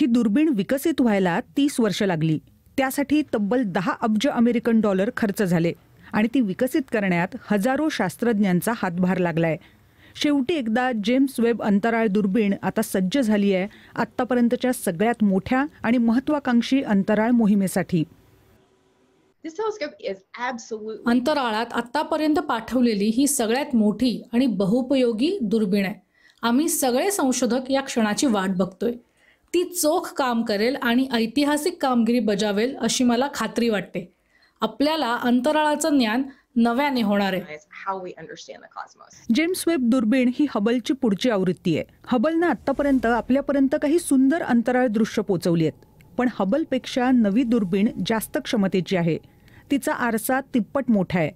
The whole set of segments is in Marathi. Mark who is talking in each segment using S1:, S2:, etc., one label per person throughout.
S1: ही दुर्बीण विकसित व्हायला तीस वर्ष लागली त्यासाठी तब्बल दहा अब्ज अमेरिकन डॉलर खर्च झाले आणि ती विकसित करण्यात हजारो शास्त्रज्ञांचा हातभार लागलाय शेवटी एकदा जेम्स वेब अंतराळ दुर्बीण आता सज्ज झाली आहे आतापर्यंतच्या सगळ्यात मोठ्या आणि महत्वाकांक्षी अंतराळ मोहिमेसाठी
S2: अंतराळात आतापर्यंत पाठवलेली ही सगळ्यात मोठी आणि बहुपयोगी दुर्बीण आहे आम्ही सगळे संशोधक या क्षणाची वाट बघतोय ती चोख काम करेल आणि ऐतिहासिक कामगिरी बजावेल अशी मला खात्री वाटते आपल्याला अंतराळाचं ज्ञान नव्याने होणार
S1: आहे जेम्स वेब दुर्बीण ही हबलची पुढची आवृत्ती आहे हबलनं आतापर्यंत आपल्यापर्यंत काही सुंदर अंतराळ दृश्य पोचवली आहेत पण हबलपेक्षा नवी दुर्बीण जास्त क्षमतेची आहे तिचा आरसा तिप्पट मोठा आहे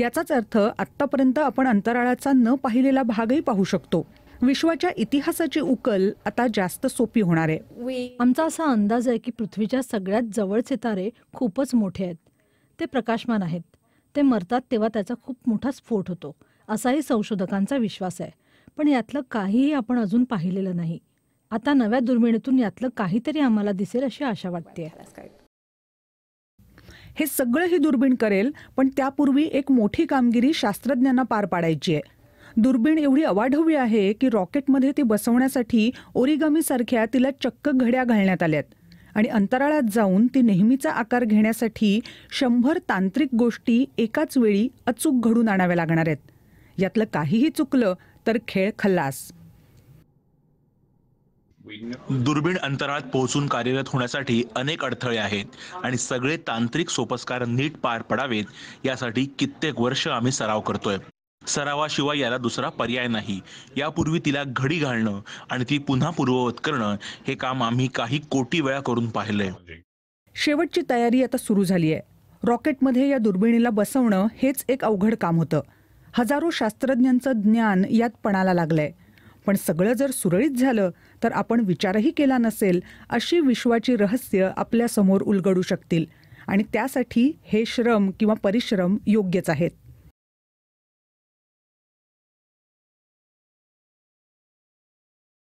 S1: याचाच अर्थ आत्तापर्यंत आपण अंतराळाचा न पाहिलेला भागही पाहू शकतो विश्वाच्या इतिहासाची उकल आता जास्त सोपी होणार
S3: आहे आमचा असा अंदाज आहे की पृथ्वीच्या सगळ्यात जवळचे तारे खूपच मोठे आहेत ते प्रकाशमान आहेत ते मरतात तेव्हा त्याचा खूप मोठा स्फोट होतो असाही संशोधकांचा विश्वास आहे पण यातलं काहीही आपण अजून पाहिलेलं नाही आता नव्या दुर्मिणीतून यातलं काहीतरी आम्हाला दिसेल अशी आशा वाटते
S1: हे सगळं ही दुर्बीण करेल पण त्यापूर्वी एक मोठी कामगिरी शास्त्रज्ञांना पार पाडायची आहे दुर्बीण एवढी अवाढवी आहे की रॉकेटमध्ये ती बसवण्यासाठी ओरिगामीसारख्या तिला चक्क घड्या घालण्यात आल्यात आणि अंतराळात जाऊन ती नेहमीचा आकार घेण्यासाठी शंभर तांत्रिक गोष्टी एकाच वेळी अचूक घडून आणाव्या लागणार आहेत यातलं काहीही चुकलं तर खेळ खल्लास
S4: दुर्बीण अंतराळात पोहोचून कार्यरत होण्यासाठी अनेक अडथळे आहेत आणि सगळे तांत्रिक सोपस्कार नीट पार पडावेत यासाठी कित्येक वर्ष आम्ही सराव करतोय सरावाशिवाय याला दुसरा पर्याय नाही यापूर्वी तिला घडी घालणं आणि ती पुन्हा पूर्ववत करणं हे काम आम्ही काही कोटी वेळा करून पाहिलंय
S1: शेवटची तयारी आता सुरू झाली आहे रॉकेटमध्ये या दुर्बिणीला बसवणं हेच एक अवघड काम होतं हजारो शास्त्रज्ञांचं ज्ञान यात पणाला लागलंय पण सगळं जर सुरळीत झालं तर आपण विचारही केला नसेल अशी विश्वाची रहस्य आपल्यासमोर उलगडू शकतील आणि त्यासाठी हे श्रम किंवा परिश्रम योग्यच आहेत